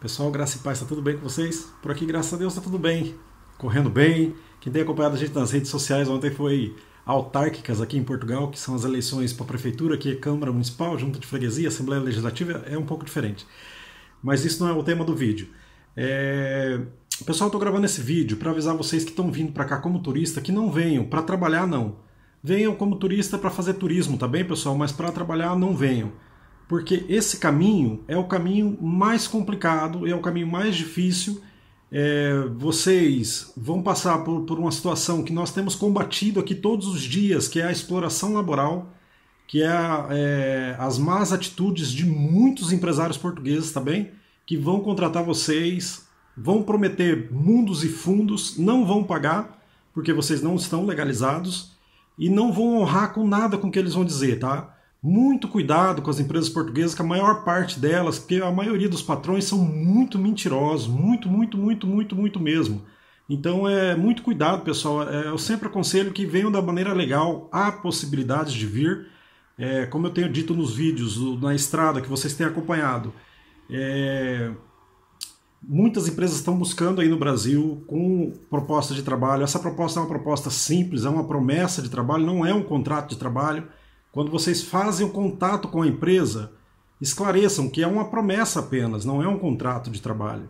Pessoal, graça e paz, está tudo bem com vocês? Por aqui, graças a Deus, está tudo bem. Correndo bem. Quem tem acompanhado a gente nas redes sociais ontem foi autárquicas aqui em Portugal, que são as eleições para a prefeitura, que é Câmara Municipal, Junta de Freguesia, Assembleia Legislativa, é um pouco diferente. Mas isso não é o tema do vídeo. É... Pessoal, estou gravando esse vídeo para avisar vocês que estão vindo para cá como turista, que não venham para trabalhar, não. Venham como turista para fazer turismo, tá bem, pessoal? Mas para trabalhar, não venham porque esse caminho é o caminho mais complicado, é o caminho mais difícil. É, vocês vão passar por, por uma situação que nós temos combatido aqui todos os dias, que é a exploração laboral, que é, é as más atitudes de muitos empresários portugueses também, tá que vão contratar vocês, vão prometer mundos e fundos, não vão pagar, porque vocês não estão legalizados, e não vão honrar com nada com o que eles vão dizer, tá? Muito cuidado com as empresas portuguesas, que a maior parte delas, porque a maioria dos patrões são muito mentirosos, muito, muito, muito, muito, muito mesmo. Então é muito cuidado, pessoal. É, eu sempre aconselho que venham da maneira legal. Há possibilidades de vir, é, como eu tenho dito nos vídeos na estrada que vocês têm acompanhado. É, muitas empresas estão buscando aí no Brasil com proposta de trabalho. Essa proposta é uma proposta simples, é uma promessa de trabalho, não é um contrato de trabalho. Quando vocês fazem o contato com a empresa, esclareçam que é uma promessa apenas, não é um contrato de trabalho.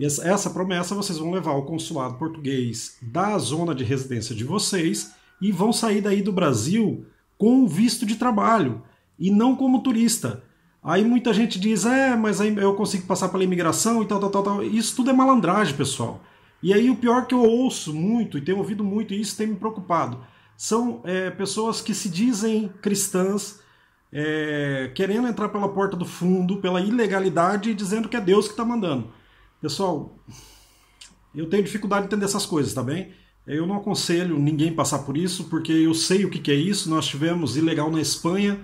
Essa promessa vocês vão levar ao consulado português da zona de residência de vocês e vão sair daí do Brasil com visto de trabalho e não como turista. Aí muita gente diz, é, mas aí eu consigo passar pela imigração e tal, tal, tal, tal. Isso tudo é malandragem, pessoal. E aí o pior que eu ouço muito e tenho ouvido muito, e isso tem me preocupado são é, pessoas que se dizem cristãs, é, querendo entrar pela porta do fundo, pela ilegalidade dizendo que é Deus que está mandando. Pessoal, eu tenho dificuldade de entender essas coisas, tá bem? Eu não aconselho ninguém passar por isso, porque eu sei o que, que é isso. Nós tivemos ilegal na Espanha,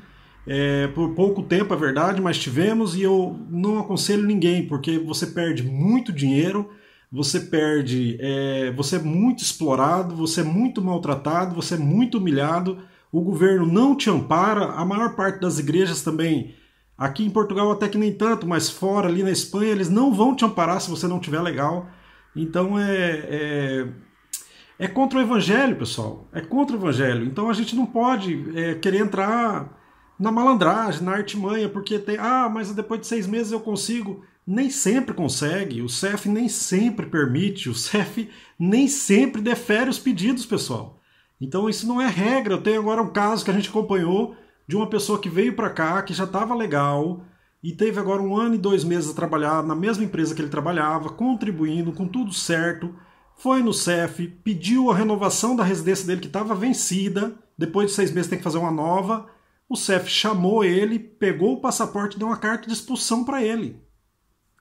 é, por pouco tempo, é verdade, mas tivemos, e eu não aconselho ninguém, porque você perde muito dinheiro você perde, é, você é muito explorado, você é muito maltratado, você é muito humilhado, o governo não te ampara, a maior parte das igrejas também, aqui em Portugal até que nem tanto, mas fora ali na Espanha, eles não vão te amparar se você não tiver legal. Então é, é, é contra o evangelho, pessoal, é contra o evangelho. Então a gente não pode é, querer entrar na malandragem, na artimanha, porque tem, ah, mas depois de seis meses eu consigo nem sempre consegue, o CEF nem sempre permite, o CEF nem sempre defere os pedidos, pessoal. Então isso não é regra. Eu tenho agora um caso que a gente acompanhou de uma pessoa que veio para cá, que já estava legal, e teve agora um ano e dois meses a trabalhar na mesma empresa que ele trabalhava, contribuindo com tudo certo. Foi no CEF, pediu a renovação da residência dele, que estava vencida. Depois de seis meses tem que fazer uma nova. O CEF chamou ele, pegou o passaporte e deu uma carta de expulsão para ele.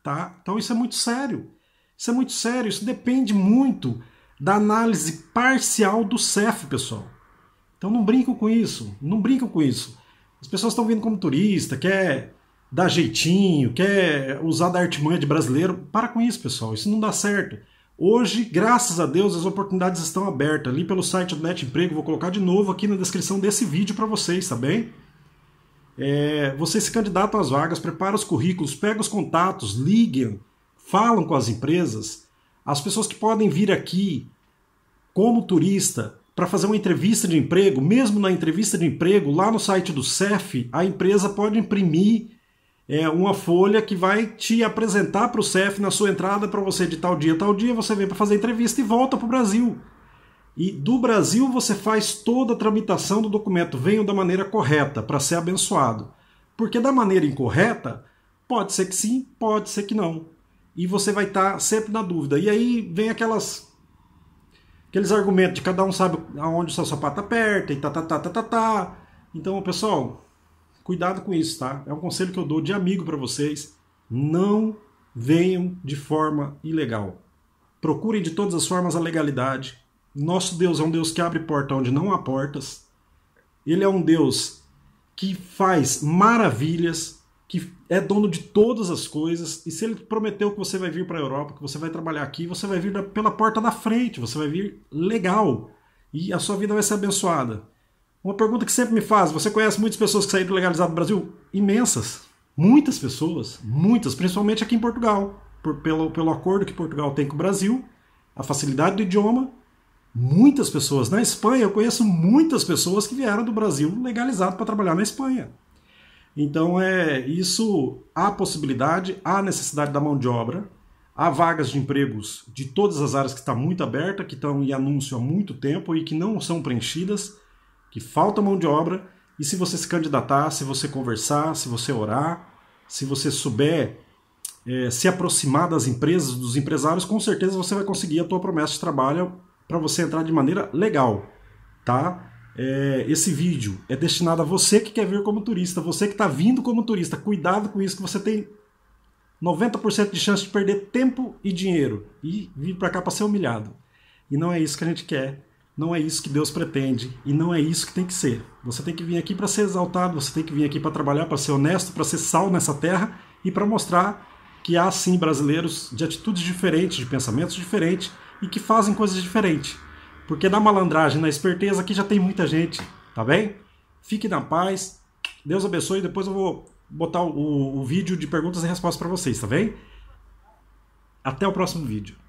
Tá? Então isso é muito sério. Isso é muito sério, isso depende muito da análise parcial do CEF, pessoal. Então não brincam com isso, não brincam com isso. As pessoas estão vindo como turista, quer dar jeitinho, quer usar da artimanha de brasileiro. Para com isso, pessoal, isso não dá certo. Hoje, graças a Deus, as oportunidades estão abertas. Ali pelo site do Net Emprego, vou colocar de novo aqui na descrição desse vídeo para vocês, tá bem? É, você se candidata às vagas, prepara os currículos, pega os contatos, ligam, falam com as empresas. As pessoas que podem vir aqui como turista para fazer uma entrevista de emprego, mesmo na entrevista de emprego, lá no site do CEF, a empresa pode imprimir é, uma folha que vai te apresentar para o CEF na sua entrada para você de tal dia, tal dia, você vem para fazer entrevista e volta para o Brasil. E do Brasil você faz toda a tramitação do documento, venho da maneira correta, para ser abençoado. Porque da maneira incorreta, pode ser que sim, pode ser que não. E você vai estar tá sempre na dúvida. E aí vem aquelas aqueles argumentos de cada um sabe aonde o seu sapato aperta e tá, tá, tá, tá, tá, tá. Então, pessoal, cuidado com isso, tá? É um conselho que eu dou de amigo para vocês. Não venham de forma ilegal. Procurem de todas as formas a legalidade, nosso Deus é um Deus que abre porta onde não há portas. Ele é um Deus que faz maravilhas, que é dono de todas as coisas. E se ele prometeu que você vai vir para a Europa, que você vai trabalhar aqui, você vai vir pela porta da frente, você vai vir legal. E a sua vida vai ser abençoada. Uma pergunta que sempre me faz: você conhece muitas pessoas que saíram do do Brasil? Imensas. Muitas pessoas, muitas, principalmente aqui em Portugal, por, pelo, pelo acordo que Portugal tem com o Brasil, a facilidade do idioma muitas pessoas. Na Espanha, eu conheço muitas pessoas que vieram do Brasil legalizado para trabalhar na Espanha. Então, é isso há possibilidade, há necessidade da mão de obra, há vagas de empregos de todas as áreas que está muito aberta, que estão em anúncio há muito tempo e que não são preenchidas, que falta mão de obra. E se você se candidatar, se você conversar, se você orar, se você souber é, se aproximar das empresas, dos empresários, com certeza você vai conseguir a tua promessa de trabalho para você entrar de maneira legal, tá? É, esse vídeo é destinado a você que quer vir como turista, você que está vindo como turista. Cuidado com isso, que você tem 90% de chance de perder tempo e dinheiro e vir para cá para ser humilhado. E não é isso que a gente quer, não é isso que Deus pretende e não é isso que tem que ser. Você tem que vir aqui para ser exaltado, você tem que vir aqui para trabalhar, para ser honesto, para ser sal nessa terra e para mostrar que há sim brasileiros de atitudes diferentes, de pensamentos diferentes e que fazem coisas diferentes. Porque na malandragem, na esperteza, aqui já tem muita gente, tá bem? Fique na paz, Deus abençoe. Depois eu vou botar o, o vídeo de perguntas e respostas para vocês, tá bem? Até o próximo vídeo.